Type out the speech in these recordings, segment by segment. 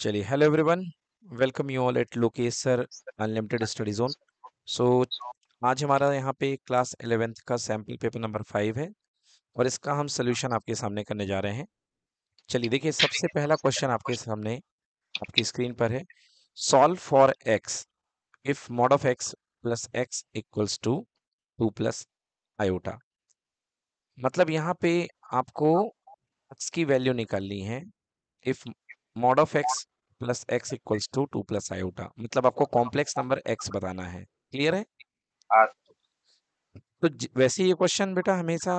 चलिए hello everyone welcome you all at Lokesh sir unlimited study zone so आज हमारा यहाँ पे क्लास एलेवेंथ का सैम्पल पेपर नंबर फाइव है और इसका हम सोल्यूशन आपके सामने करने जा रहे हैं चलिए देखिए सबसे पहला क्वेश्चन आपके सामने आपकी स्क्रीन पर है solve for x if mod of x plus x equals to two plus iota मतलब यहाँ पे आपको एक्स की वैल्यू निकालनी है if mod of x plus x equals to two plus iota मतलब आपको कॉम्प्लेक्स नंबर एक्स बताना है क्लियर है हाँ। तो वैसे ये क्वेश्चन बेटा हमेशा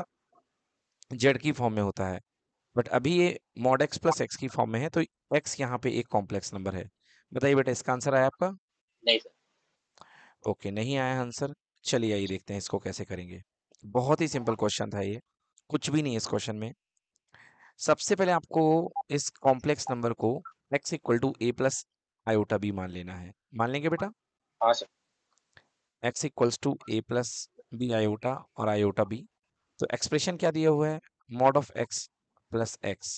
जेड की फॉर्म में होता है बट अभी ये मॉड एक्स प्लस एक्स की फॉर्म में है तो एक्स यहाँ पे एक कॉम्प्लेक्स नंबर है बताइए बेटा इसका आंसर आया आपका नहीं सर ओके नहीं आया आंसर चलिए आइए देखते हैं इसको कैसे करेंगे बहुत ही सिंपल क्वेश्चन था ये कुछ भी नहीं है इस क्वेश्चन में सबसे पहले आपको इस कॉम्प्लेक्स नंबर को x equal to a plus iota b मान लेना है मान लेंगे बेटा x equals to a plus b iota और आयोटा बी तो एक्सप्रेशन क्या दिया हुआ है mod of x plus x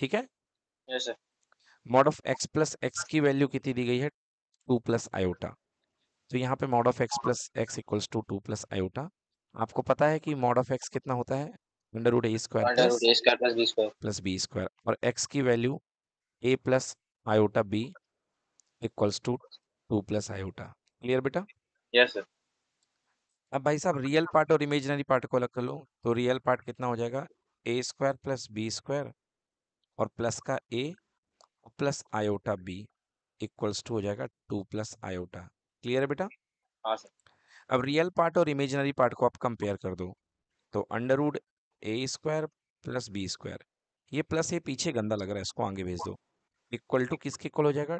ठीक है mod of x plus x की वैल्यू कितनी दी गई है टू प्लस आयोटा तो यहाँ पे mod of x plus x equals to two plus iota आपको पता है कि मॉड ऑफ एक्स कितना होता है under root a square plus B square plus B square और एक्स की value a plus iota b equals to two plus iota clear बेटा यस सर अब भाई साहब रियल पार्ट और इमेजिनरी पार्ट को अलग कर लो तो रियल पार्ट कितना हो जाएगा a square plus B square और प्लस का a plus iota b equals to हो जाएगा टू प्लस आयोटा क्लियर है बेटा हाँ सर अब रियल पार्ट और इमेजिनरी पार्ट को आप कंपेयर कर दो तो under root a square plus B square ये प्लस ये पीछे गंदा लग रहा है इसको आगे भेज दो इक्वल टू किसके इक्वल हो जाएगा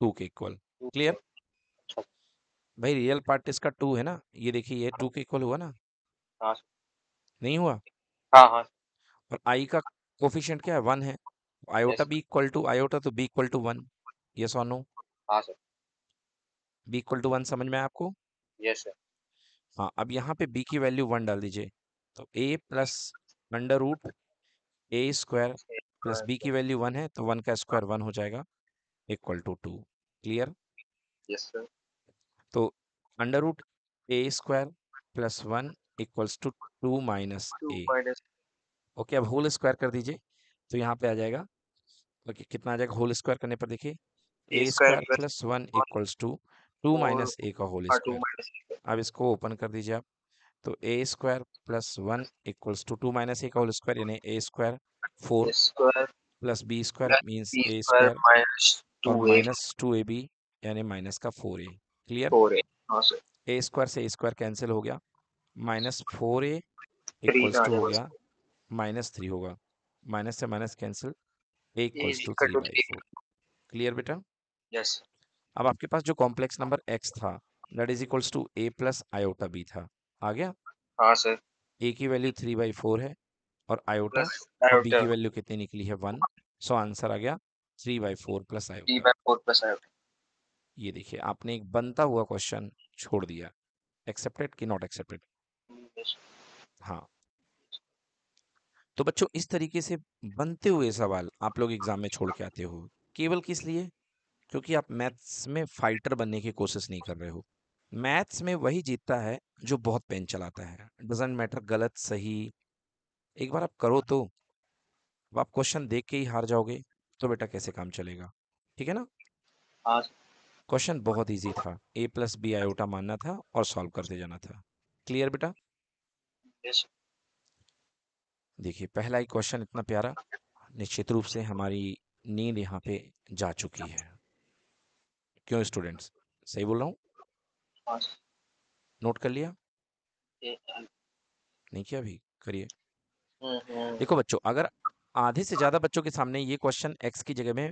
टू के इक्वल क्लियर अच्छा। भाई रियल पार्ट इसका टू है ना ये देखिए ये टू के इक्वल हुआ ना हाँ नहीं हुआ हाँ हाँ और आई का कोफिशियंट क्या है वन है iota b equal to iota तो बी इक्वल टू वन ये सो नो हाँ बी इक्वल टू वन समझ में आपको यस सर हाँ अब यहाँ पे बी की वैल्यू वन डाल दीजिए तो a plus under root a square plus b की वैल्यू वन है तो वन का स्क्वायर वन हो जाएगा इक्वल टू टू क्लियर तो under root a square plus one equals to two minus a okay अब होल स्क्वायर कर दीजिए तो यहाँ पे आ जाएगा ओके okay, कितना आ जाएगा होल स्क्वायर करने पर देखिए a square plus one equals to two minus a का होल हाँ, स्क्वायर अब इसको ओपन कर दीजिए आप तो a square plus one equals to two minus a का होल स्क्वायर यानी a square four square plus B square means a square minus two a b यानी माइनस का four a clear a square से a square cancel हो गया minus four a equals to हो गया minus three होगा minus से minus cancel equals to three by four clear बेटा यस अब आपके पास जो कॉम्प्लेक्स नंबर एक्स था that is equals to a plus iota b था आ गया हाँ सर ए की वैल्यू थ्री बाई फोर है और आयोटा बी की वैल्यू कितनी निकली है वन सो आंसर आ गया थ्री बाई फोर प्लस ये देखिए आपने एक बनता हुआ क्वेश्चन छोड़ दिया एक्सेप्टेड कि नॉट एक्सेप्टेड हाँ तो बच्चों इस तरीके से बनते हुए सवाल आप लोग एग्जाम में छोड़ के आते हो केवल किस लिए क्योंकि आप मैथ्स में फाइटर बनने की कोशिश नहीं कर रहे हो मैथ्स में वही जीतता है जो बहुत पेन चलाता है डजेंट मैटर गलत सही एक बार आप करो तो आप क्वेश्चन देख के ही हार जाओगे तो बेटा कैसे काम चलेगा ठीक है ना हाँ क्वेश्चन बहुत इजी था ए प्लस बी आयोटा मानना था और सॉल्व करते जाना था क्लियर बेटा yes. देखिए पहला ही क्वेश्चन इतना प्यारा निश्चित रूप से हमारी नींद यहाँ पे जा चुकी है क्यों स्टूडेंट्स सही बोल रहा हूँ नोट कर लिया हाँ। नहीं किया अभी करिए हम्म, हम्म। देखो बच्चों अगर आधे से ज्यादा बच्चों के सामने ये क्वेश्चन एक्स की जगह में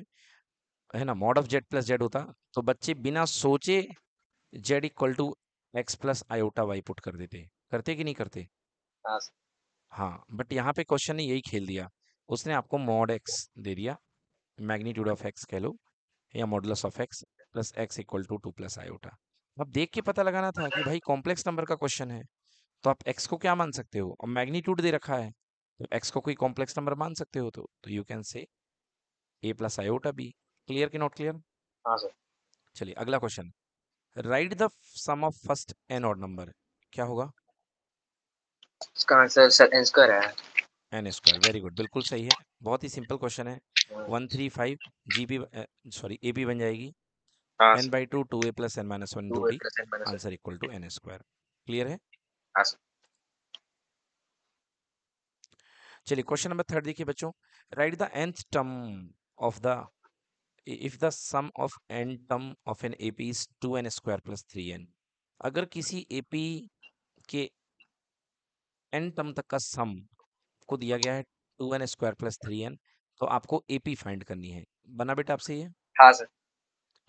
है ना mod of z plus z होता तो बच्चे बिना सोचे z equal to x plus iota y put कर देते करते कि नहीं करते हाँ बट हाँ, यहाँ पे क्वेश्चन ने यही खेल दिया उसने आपको मॉड एक्स दे दिया मैग्नीट्यूड ऑफ एक्स कह लो या model of x plus x equal to two plus iota अब देख के पता लगाना था कि भाई कॉम्प्लेक्स नंबर का क्वेश्चन है तो आप एक्स को क्या मान सकते हो और मैग्नीट्यूड दे रखा है तो एक्स को कोई कॉम्प्लेक्स नंबर मान सकते हो तो तो you can say a plus iota b clear कि नॉट क्लियर हाँ सर चलिए अगला question right the sum of first n odd number क्या होगा इसका आंसर सर एन स्क्वायर है एन स्क्वायर वेरी गुड बिल्कुल सही है बहुत ही सिंपल क्वेश्चन है one three five G P sorry A P बन जाएगी Ah, n by 2 2a plus n minus 1 2b answer equal to n square clear है ah, चलिए क्वेश्चन नंबर थर्ड देखिए बच्चों right the nth term of the if the sum of n term of n AP is two N square plus three n अगर किसी AP के N term तक का सम को दिया गया है two N square plus three n तो आपको एपी फाइंड करनी है बना बेटा आपसे ये हाँ सर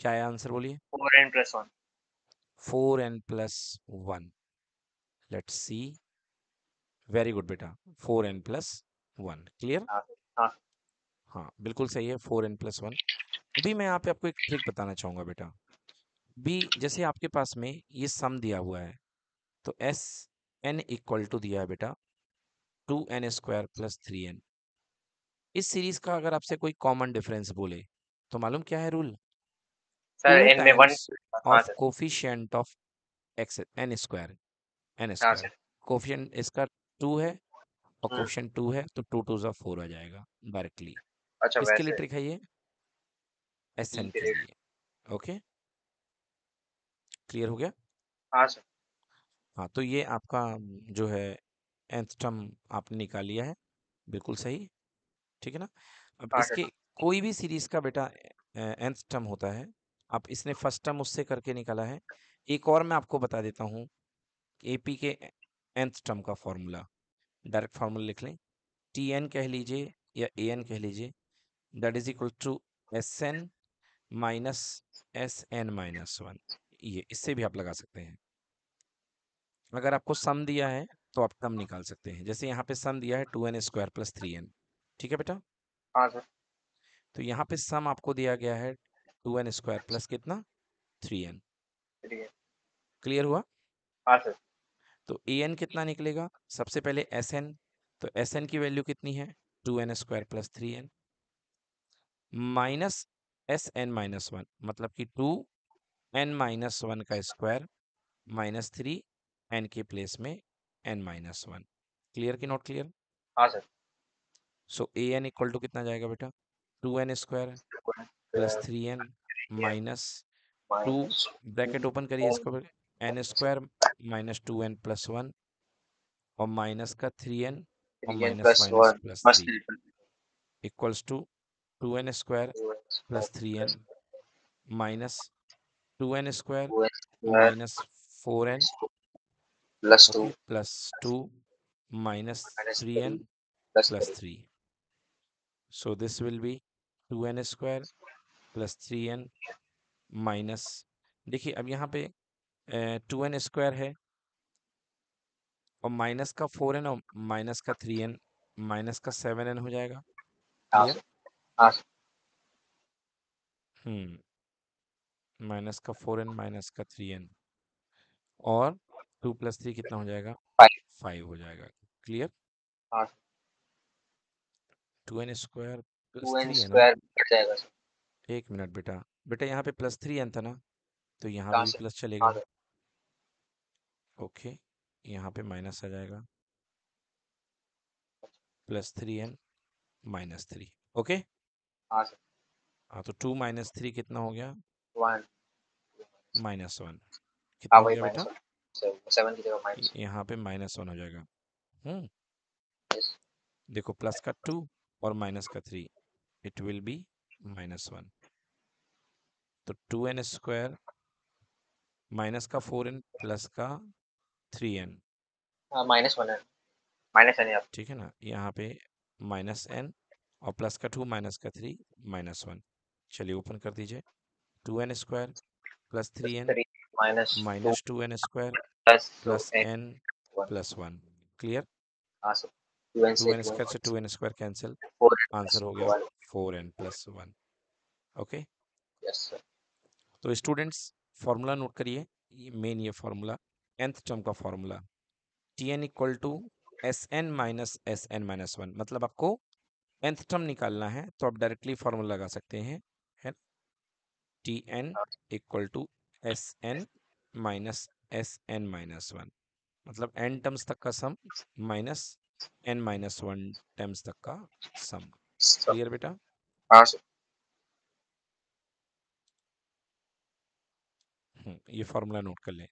क्या है आंसर बोलिए four N plus one four N plus one let see very good बेटा four N plus one clear हाँ बिल्कुल सही है फोर एन प्लस वन अभी मैं यहाँ पे आपको एक ट्रिक बताना चाहूंगा बेटा भी जैसे आपके पास में ये सम दिया हुआ है तो एस एन इक्वल टू दिया है बेटा two N square plus three n इस सीरीज का अगर आपसे कोई कॉमन डिफरेंस बोले तो मालूम क्या है रूल n में 1 coefficient of x n square n square coefficient इसका 2 है और 2 hmm. है तो 2 2 4 आ जाएगा डायरेक्टली अच्छा इसके लिए ट्रिक है ये के लिए ओके क्लियर हो गया सर हाँ, हाँ, तो ये आपका जो है एंथम आपने निकाल लिया है बिल्कुल सही ठीक है ना अब हाँ, इसके कोई भी सीरीज का बेटा एंथ टर्म होता है आप इसने फर्स्ट टर्म उससे करके निकाला है अच्छा। एक और मैं आपको बता देता हूँ ए पी के एंथ टर्म का फॉर्मूला डायरेक्ट फार्मूला लिख लें टी एन कह लीजिए या ए एन कह लीजिए that is equal to S N minus S N minus one ये इससे भी आप लगा सकते हैं अगर आपको सम दिया है तो आप कम निकाल सकते हैं जैसे यहाँ पे सम दिया है two N square plus three n ठीक है बेटा हाँ सर तो यहाँ पे सम आपको दिया गया है टू एन स्क्वायर प्लस कितना थ्री एन क्लियर हुआ हाँ, सर तो ए एन कितना निकलेगा सबसे पहले एस एन तो एस एन की वैल्यू कितनी है two N square plus three N minus S N minus one मतलब कि टू एन माइनस वन का स्क्वायर माइनस थ्री एन के प्लेस में एन माइनस वन क्लियर की नॉट क्लियर हाँ sir so A N equal to कितना जाएगा बेटा two N square plus three N minus two bracket open करिए इसको N square minus two N plus one और माइनस का थ्री एन और minus minus plus three equals to two N square plus three N minus two N square minus four N plus two plus two minus three N plus three so this will be two N square plus three N minus देखिए अब यहाँ पे to N square है और minus का four N और minus का three N minus का सेवन एन हो जाएगा हम्म माइनस का फोर एन माइनस का थ्री एन और टू प्लस थ्री कितना हो जाएगा फाइव हो जाएगा clear two N square N एक मिनट बेटा बेटा यहाँ पे प्लस थ्री एन था ना तो यहाँ पे भी प्लस चलेगा ओके यहाँ पे माइनस आ जाएगा plus three N minus three okay हाँ तो टू माइनस थ्री कितना हो गया माइनस वन कितना हाँ, हो गया बेटा यहाँ पे माइनस वन हो जाएगा हम्म देखो प्लस का टू और माइनस का three it will be minus one तो टू एन स्क्वायर माइनस का फोर एन प्लस का three N minus one minus N ठीक है ना यहाँ पे माइनस एन और प्लस का टू माइनस का थ्री माइनस वन चलिए ओपन कर दीजिए two N square plus three N minus minus two N square plus N plus one clear हाँ सर टू एन स्क्वायर से two N square cancel answer हो गया four N plus one okay तो students formula note करिए main ये formula nth term का formula T N equal to S N minus S N minus one मतलब आपको nth term निकालना है तो आप डायरेक्टली फॉर्मूला लगा सकते हैं है T N equal to S N minus S N minus one मतलब एन टर्म्स तक का sum minus N minus one times तक का सम क्लियर बेटा हाँ सर हम्म, ये फॉर्मूला नोट कर लें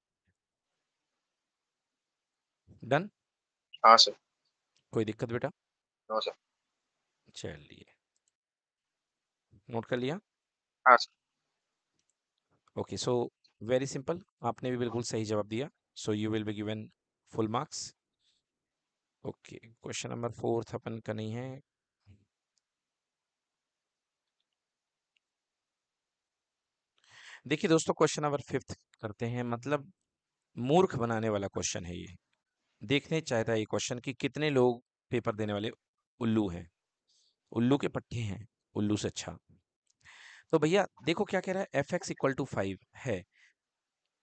डन हाँ सर कोई दिक्कत बेटा नो सर चलिए नोट कर लिया हाँ sir okay so very simple आपने भी बिल्कुल सही जवाब दिया so you will be given full marks okay question number fourth अपन का नहीं है देखिए दोस्तों क्वेश्चन नंबर फिफ्थ करते हैं मतलब मूर्ख बनाने वाला क्वेश्चन है ये देखने चाहता है ये क्वेश्चन कि कितने लोग पेपर देने वाले उल्लू हैं उल्लू के पट्टे हैं उल्लू से अच्छा तो भैया देखो क्या कह रहा है F X equal to five है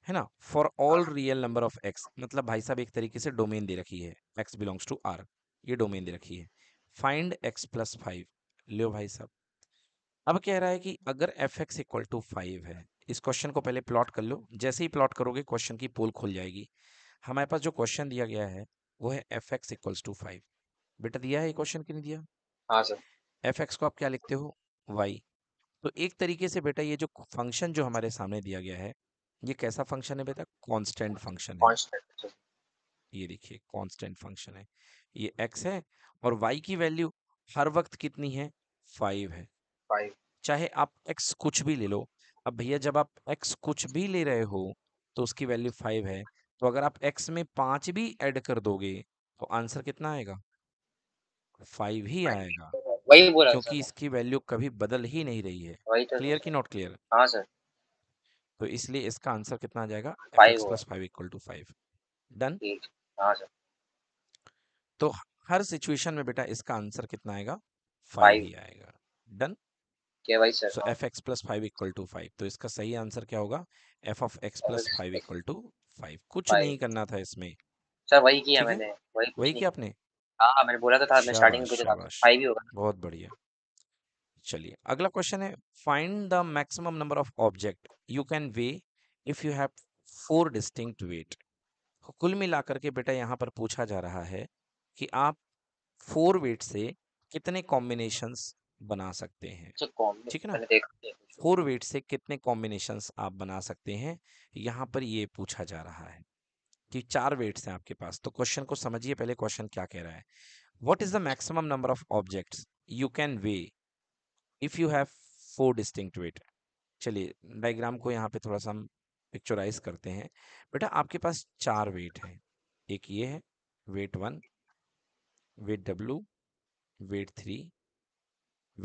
है ना for all real number of X मतलब भाई साहब एक तरीके से डोमेन दे रखी है एक्स बिलोंग्स टू आर ये डोमेन दे रखी है फाइंड एक्स प्लस फाइव लियो भाई साहब अब कह रहा है कि अगर F X equal to five है इस क्वेश्चन को पहले प्लॉट कर लो जैसे ही प्लॉट करोगे क्वेश्चन की पोल खुल जाएगी हमारे पास जो क्वेश्चन दिया गया है वो है F X equals to five बेटा दिया है क्वेश्चन की नहीं दिया हाँ सर एफ एक्स को आप क्या लिखते हो वाई तो एक तरीके से बेटा ये जो फंक्शन जो हमारे सामने दिया गया है ये कैसा फंक्शन है बेटा कांस्टेंट फंक्शन है ये देखिए कांस्टेंट फंक्शन है ये एक्स है और वाई की वैल्यू हर वक्त कितनी है फाइव है फाइव चाहे आप एक्स कुछ भी ले लो अब भैया जब आप एक्स कुछ भी ले रहे हो तो उसकी वैल्यू फाइव है तो अगर आप एक्स में पांच भी ऐड कर दोगे तो आंसर कितना आएगा फाइव ही आएगा वही बोला क्योंकि इसकी वैल्यू कभी बदल ही नहीं रही है क्लियर की नॉट क्लियर हाँ सर तो इसलिए इसका आंसर कितना आ जाएगा five plus five equal to five done तो हर सिचुएशन में बेटा इसका आंसर कितना आएगा फाइव ही आएगा done so F X plus five equal to five तो इसका सही आंसर क्या होगा F of x plus five equal to five कुछ नहीं करना था इसमें सर वही किया मैंने वही वही किया आपने हाँ मैंने बोला तो था मैं स्टार्टिंग में पूछा था फाइव ही होगा बहुत बढ़िया चलिए अगला क्वेश्चन है find the maximum number of object you can weigh if you have four distinct weight कुल मिलाकर के बेटा यहाँ पर पूछा जा रहा है कि आप फोर वेट से कितने कॉम्बिनेशंस बना सकते हैं अच्छा, ठीक है ना फोर वेट से कितने कॉम्बिनेशंस आप बना सकते हैं यहाँ पर ये पूछा जा रहा है कि चार वेट्स हैं आपके पास तो क्वेश्चन को समझिए पहले क्वेश्चन क्या कह रहा है what is the maximum number of objects you can weigh if you have four distinct weight चलिए डायग्राम को यहाँ पे थोड़ा सा हम पिक्चराइज करते हैं बेटा आपके पास चार वेट है एक ये है weight one weight W weight three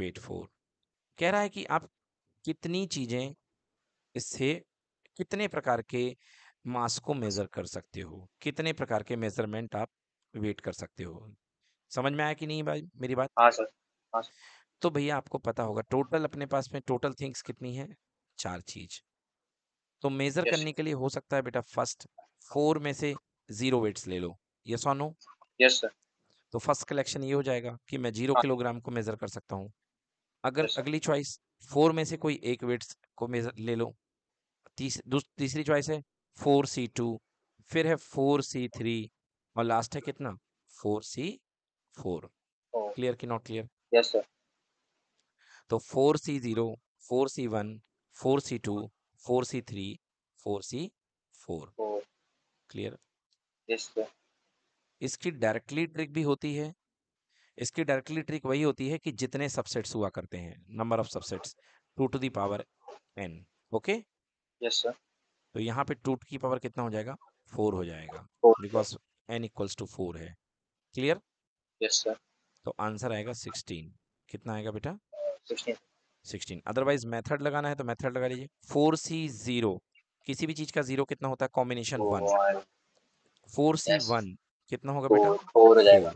weight four कह रहा है कि आप कितनी चीज़ें इससे कितने प्रकार के मास को मेज़र कर सकते हो कितने प्रकार के मेजरमेंट आप वेट कर सकते हो समझ में आया कि नहीं भाई मेरी बात हाँ सर हाँ सर तो भैया आपको पता होगा टोटल अपने पास में टोटल थिंग्स कितनी है चार चीज तो मेजर yes. करने के लिए हो सकता है बेटा फर्स्ट फोर में से जीरो वेट्स ले लो यस और नो यस तो फर्स्ट कलेक्शन ये हो जाएगा कि मैं जीरो हाँ। किलोग्राम को मेजर कर सकता हूँ अगर yes, अगली चॉइस फोर में से कोई एक वेट्स को मेजर ले लो तीस, तीसरी चॉइस है फोर सी टू फिर है फोर सी थ्री और लास्ट है कितना फोर सी फोर क्लियर की नॉट क्लियर यस सर तो four C zero four C one four C two four C three four C four clear इसकी directly trick भी होती है इसकी डायरेक्टली ट्रिक वही होती है कि जितने सबसेट्स हुआ करते हैं number of subsets two to power N okay yes sir तो यहाँ पे टू की पावर कितना हो जाएगा फोर हो जाएगा because N equals to four है क्लियर यस सर तो आंसर आएगा सिक्सटीन कितना आएगा बेटा सिक्सटीन अदरवाइज मेथड लगाना है तो मेथड लगा लीजिए फोर सी जीरो किसी भी चीज का जीरो कितना होता है combination one four C one कितना होगा बेटा फोर हो जाएगा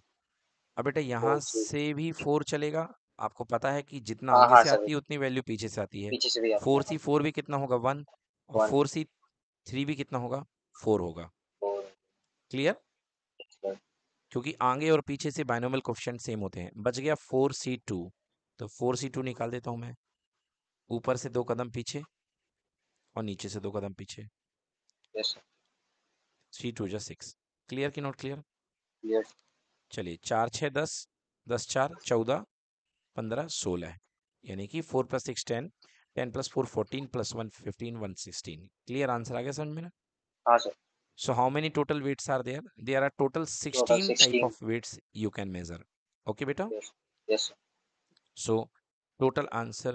अब बेटा यहाँ से भी फोर चलेगा आपको पता है कि जितना हाँ, आगे हाँ, से आती है उतनी वैल्यू पीछे से आती है फोर सी फोर भी कितना होगा वन और फोर सी थ्री भी कितना होगा फोर होगा क्लियर क्योंकि आगे और पीछे से बाइनोमल कोफिशिएंट सेम होते हैं बच गया फोर सी टू तो फोर सी टू निकाल देता हूं मैं ऊपर से दो कदम पीछे और नीचे से दो कदम पीछे सी टू जा सिक्स क्लियर की नॉट क्लियर चलिए चार छः दस दस चार चौदह पंद्रह सोलह यानी कि four plus six ten ten plus four fourteen plus one fifteen one sixteen clear answer आ गया समझ में ना हाँ sir so how many total weights are there there are total 16, total 16. type of weights you can measure okay beta So total answer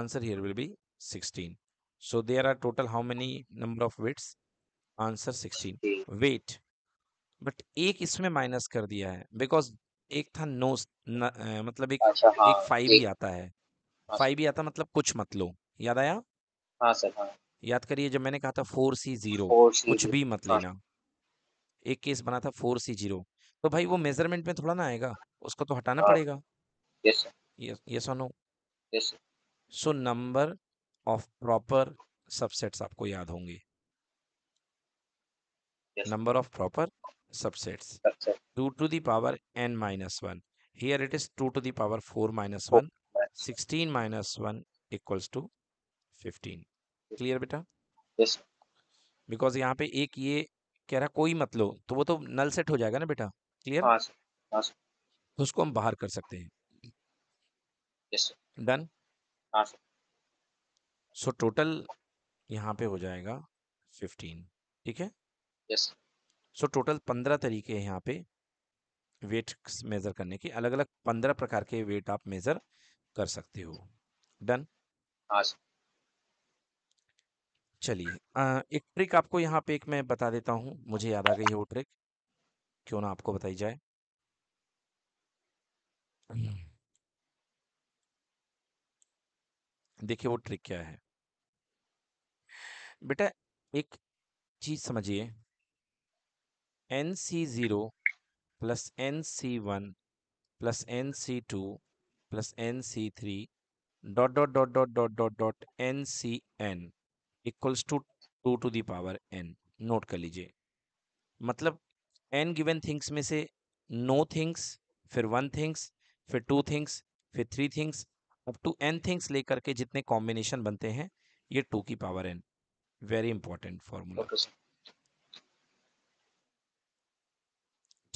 answer here will be 16. So there are total how many number of weights? Answer 16. Weight. But एक इसमें minus कर दिया है because एक था no न, आ, मतलब एक अच्छा, हाँ, एक फाइव ही आता है फाइव हाँ। ही आता मतलब कुछ मत लो याद आया हाँ सर हाँ याद करिए जब मैंने कहा था फोर सी जीरो कुछ भी मत लेना हाँ। एक केस बना था फोर सी जीरो तो भाई वो मेजरमेंट में थोड़ा ना आएगा उसको तो हटाना हाँ। पड़ेगा yes sir Yes, yes or no? yes so number of proper subsets आपको याद होंगे yes sir. Number of proper subsets two to 2 to the power n minus 1. Here it is 2 to the power 4 minus 1. 16 minus 1 equals to 15. Clear बेटा yes because यहाँ पे एक ये कह रहा कोई मतलब तो वो तो नल सेट हो जाएगा ना बेटा क्लियर हाँ हाँ तो उसको हम बाहर कर सकते हैं डन हाँ सर सो टोटल यहाँ पे हो जाएगा फिफ्टीन ठीक है यस सो टोटल पंद्रह तरीके यहाँ पे वेट मेज़र करने के अलग अलग पंद्रह प्रकार के वेट आप मेज़र कर सकते हो डन हाँ, चलिए एक ट्रिक आपको यहाँ पे एक मैं बता देता हूँ मुझे याद आ गई है वो ट्रिक क्यों ना आपको बताई जाए देखिए वो ट्रिक क्या है बेटा एक चीज समझिए N C zero plus N C one plus N C two plus N C three dot dot dot dot dot dot dot N C N equals to two to the power N note कर लीजिए मतलब N given things में से no things फिर one things फिर two things फिर three things अब to N things लेकर के जितने कॉम्बिनेशन बनते हैं ये टू की power N very important formula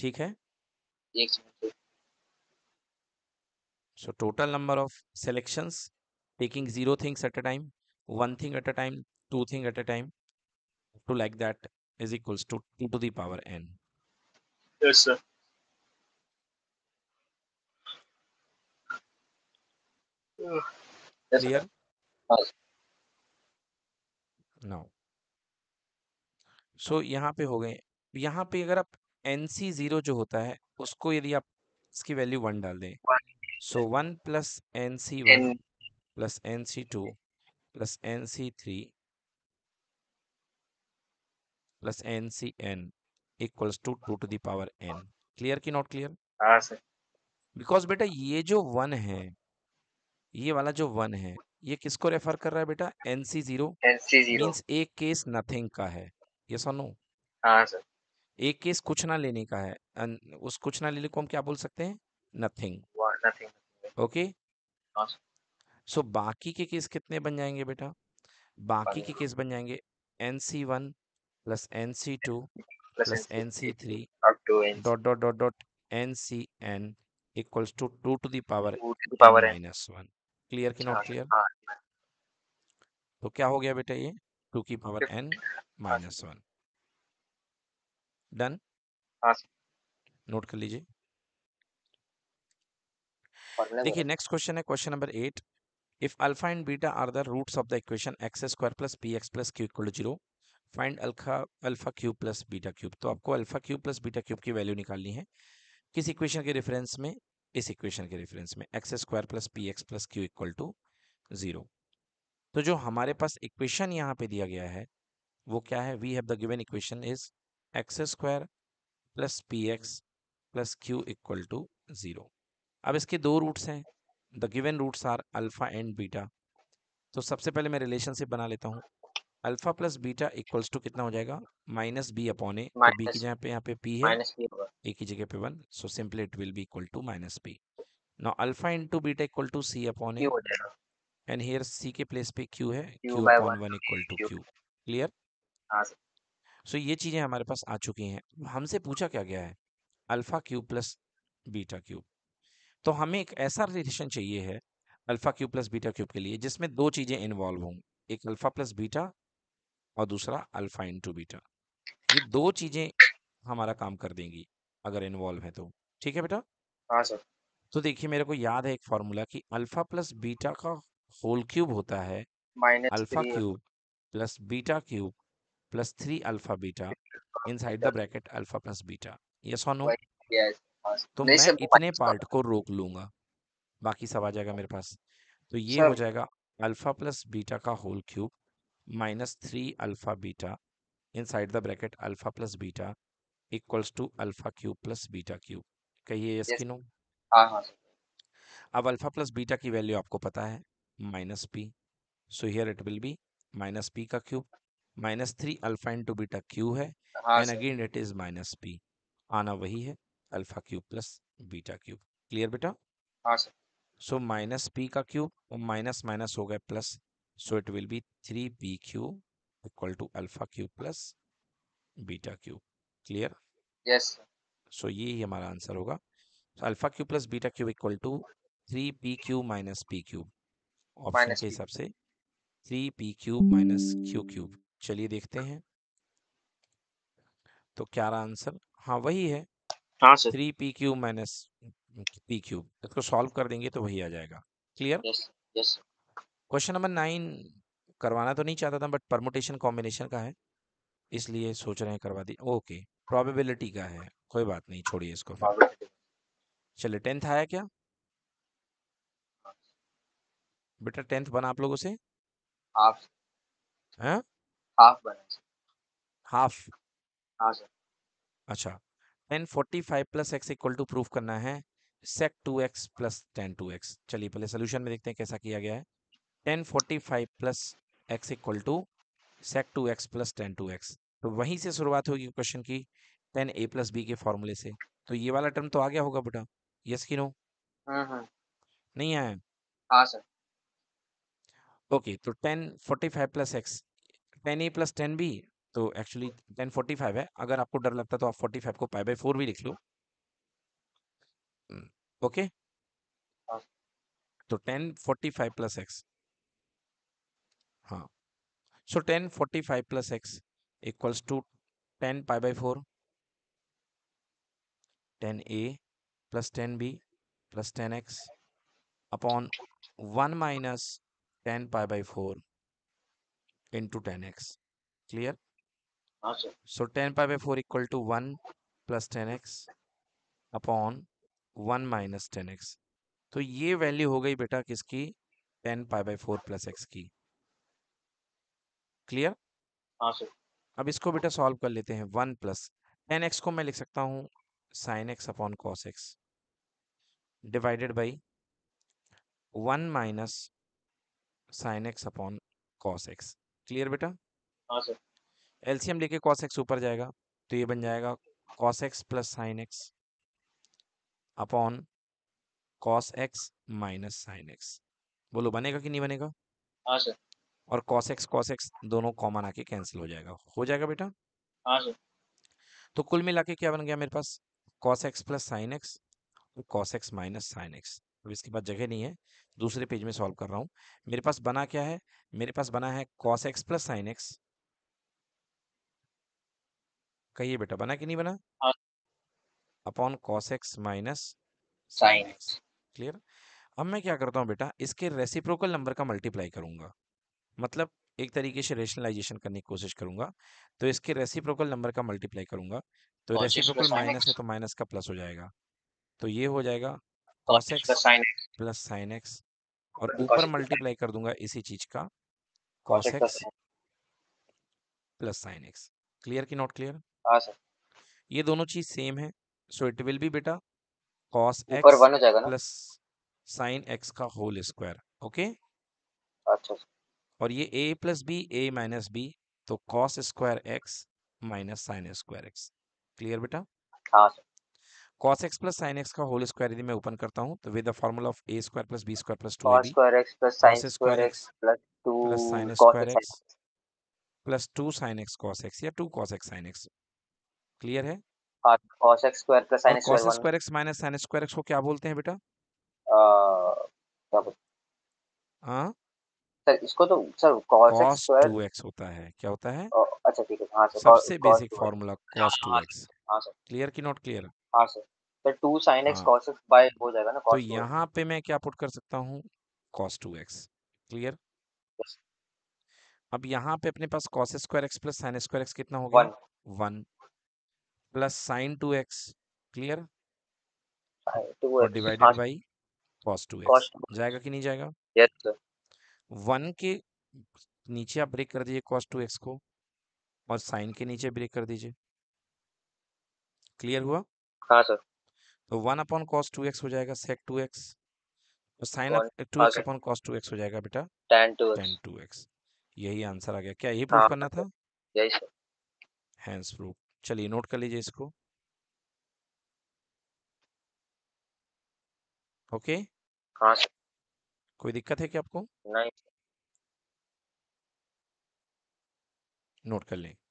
ठीक है so total number of selection taking zero things at a time one thing at a time two thing at a time to like that is equals to two to the power N sir clear clear so यहाँ पे हो गए यहाँ पे अगर आप N C zero जो होता है उसको यदि आप इसकी वैल्यू वन डाल दें so one plus N C one plus N C two plus N C three plus N C N equals to two to the power N clear की नॉट क्लियर बिकॉज बेटा ये जो वन है ये वाला जो वन है ये किसको रेफर कर रहा है बेटा एन सी जीरो मीन एक केस नथिंग का है ये सोनो सर एक केस कुछ ना लेने का है उस कुछ ना लेने को हम क्या बोल सकते हैं नथिंग ओके सो बाकी के केस कितने बन जाएंगे बेटा बाकी के केस बन जाएंगे N C one plus N C two plus N C three dot dot dot dot N C N equals to two to the power minus one clear की नॉट हाँ, क्लियर हाँ, हाँ। तो क्या हो गया बेटा ये टू की power N minus one done note कर लीजिए देखिए नेक्स्ट क्वेश्चन है question number eight if alpha and beta are the roots of the equation X square plus P X plus Q equal zero find alpha alpha cube plus beta cube तो आपको alpha cube plus beta cube की value निकालनी है किस equation के reference में इस equation के रेफरेंस में X square plus P X plus Q equal to zero तो जो हमारे पास इक्वेशन यहाँ पे दिया गया है वो क्या है we have the given equation is X square plus P X plus Q equal to zero अब इसके दो रूट्स हैं the given roots are alpha and beta तो सबसे पहले मैं रिलेशनशिप बना लेता हूँ alpha plus beta equals to कितना हो जाएगा माइनस बी अपॉन ए तो बी की जगह पे यहाँ पे पी है ए की जगह पे one so simply it will be equal to minus B now alpha into beta equal to C upon A and here C के प्लेस पे क्यू है Q upon one equal to Q clear so ये चीजें हमारे पास आ चुकी हैं हमसे पूछा क्या गया है alpha cube plus beta cube तो हमें एक ऐसा रिलेशन चाहिए है alpha cube plus beta cube के लिए जिसमें दो चीजें इन्वॉल्व हों एक अल्फा प्लस बीटा और दूसरा अल्फा इंटू बीटा ये दो चीजें हमारा काम कर देंगी अगर इन्वॉल्व है तो ठीक है बेटा हाँ सर तो देखिए मेरे को याद है एक फॉर्मूला कि अल्फा प्लस बीटा का होल क्यूब होता है minus alpha cube plus beta cube plus three alpha beta inside the bracket alpha plus beta ये और नो तो मैं इतने पार्ट को रोक लूंगा बाकी सब आ जाएगा मेरे पास तो ये हो जाएगा अल्फा प्लस बीटा का whole cube minus 3 alpha beta inside the bracket alpha plus beta equals to alpha cube plus beta cube कहिए यस कि नो हाँ, हाँ अब अल्फा प्लस बीटा की वैल्यू आपको पता है minus p so here it will be minus p का cube minus three alpha into beta q है and again it is minus p आना वही है alpha cube plus beta cube clear बेटा हाँ सर सो माइनस पी का cube और minus minus हो गया plus So it will be 3pq equal to alpha q plus beta q. Clear? Yes. So ye hi hamara answer hoga so, alpha q plus beta q equal to 3pq minus p cube. Option के हिसाब से 3pq minus q cube. चलिए देखते हैं तो क्या रहा answer हाँ वही है हाँ sir three p q minus p cube इसको सॉल्व कर देंगे तो वही आ जाएगा clear yes yes question number nine करवाना तो नहीं चाहता था बट परमोटेशन कॉम्बिनेशन का है इसलिए सोच रहे हैं करवा दी ओके प्रोबेबिलिटी का है कोई बात नहीं छोड़िए इसको चलिए टेंथ आया क्या बेटा टेंथ बना आप लोगों से हाफ हाँ? हाफ बना हाफ अच्छा tan forty five plus x equal to proof करना है sec two x plus tan two x चलिए पहले सोल्यूशन में देखते हैं कैसा किया गया है tan forty five plus x equal to sec two x plus tan two x तो वहीं से शुरुआत होगी क्वेश्चन की टेन ए प्लस बी के फॉर्मूले से तो ये वाला टर्म तो आ गया होगा बेटा यस की नो नहीं आया हाँ सर ओके तो tan forty five plus x tan A plus tan B तो एक्चुअली टेन फोर्टी फाइव है अगर आपको डर लगता है तो आप फोर्टी फाइव को पाई बाई फोर भी लिख लो ओके hmm, हाँ। तो tan forty five plus x हाँ so tan forty five plus x equals to tan pi by four tan A plus tan B plus tan x upon one minus tan pi by four into tan x clear so tan pi by four equal to one plus tan x upon one minus tan x तो ये value हो गई बेटा किसकी tan pi by four plus x की clear हाँ, अब इसको बेटा सॉल्व कर लेते हैं वन प्लस टेन एक्स को मैं लिख सकता हूँ sine x upon cos x divided by one minus sine x upon cos x clear बेटा हाँ सर एलसीएम लेके कॉस एक्स ऊपर जाएगा तो ये बन जाएगा cos x plus sine x upon cos x minus sine x बोलो बनेगा कि नहीं बनेगा सर हाँ, और कॉस एक्स कॉस एक्स दोनों कॉमन आके कैंसिल हो जाएगा हो जाएगा बेटा हाँ तो कुल मिला के क्या बन गया मेरे पास cos x plus sine x और cos x minus sine x अब इसके पास जगह नहीं है दूसरे पेज में सॉल्व कर रहा हूँ मेरे पास बना क्या है मेरे पास बना है cos x plus sine x कहिए बेटा बना कि नहीं बना upon cos x minus sine x clear अब मैं क्या करता हूँ बेटा इसके रेसिप्रोकल नंबर का मल्टीप्लाई करूंगा मतलब एक तरीके से रेशनलाइजेशन करने की कोशिश करूंगा तो इसके रेसिप्रोकल नंबर का मल्टीप्लाई करूंगा तो रेसिप्रोकल माइनस है तो माइनस का प्लस हो जाएगा तो ये हो जाएगा cos x plus sine x और ऊपर मल्टीप्लाई कर दूंगा इसी चीज का cos x plus sine x clear की नॉट क्लियर हां सर ये दोनों चीज सेम है सो इट विल बी बेटा cos x ऊपर 1 cos x plus sin x का होल स्क्वायर ओके अच्छा और ये A plus B A minus B तो cos square x minus sine square x clear बेटा cos x plus sine x का whole square यदि मैं ओपन करता हूँ तो with the formula of A square plus B square plus two x plus sine square x plus two sine x cos x या two cos x sine x clear है minus sine square x को क्या बोलते हैं बेटा हाँ sir इसको तो sir cos cos square 2x होता है क्या होता है अच्छा ठीक है हां सर सबसे बेसिक फार्मूला cos 2x हां हाँ, सर क्लियर की नॉट क्लियर हां सर सर 2 sin x हाँ। cos x बाय हो जाएगा ना तो cos तो यहां पे मैं क्या पुट कर सकता हूं cos 2x क्लियर अब यहां पे अपने पास cos square x plus sin square x कितना हो गया 1 वन sin 2x क्लियर हाँ, और divided by cos 2x cos जाएगा कि नहीं जाएगा यस सर वन के नीचे आप ब्रेक कर दीजिए कॉस टू एक्स को और साइन के नीचे ब्रेक कर दीजिए क्लियर हुआ हाँ सर तो one upon cos two x हो जाएगा सेक टू एक्स और sine two x upon cos two x हो जाएगा बेटा tan two tan two x यही आंसर आ गया क्या यही हाँ, प्रूफ करना था यही सर हैंड्स प्रूफ चलिए नोट कर लीजिए इसको ओके हाँ सर कोई दिक्कत है क्या आपको नहीं नोट कर लें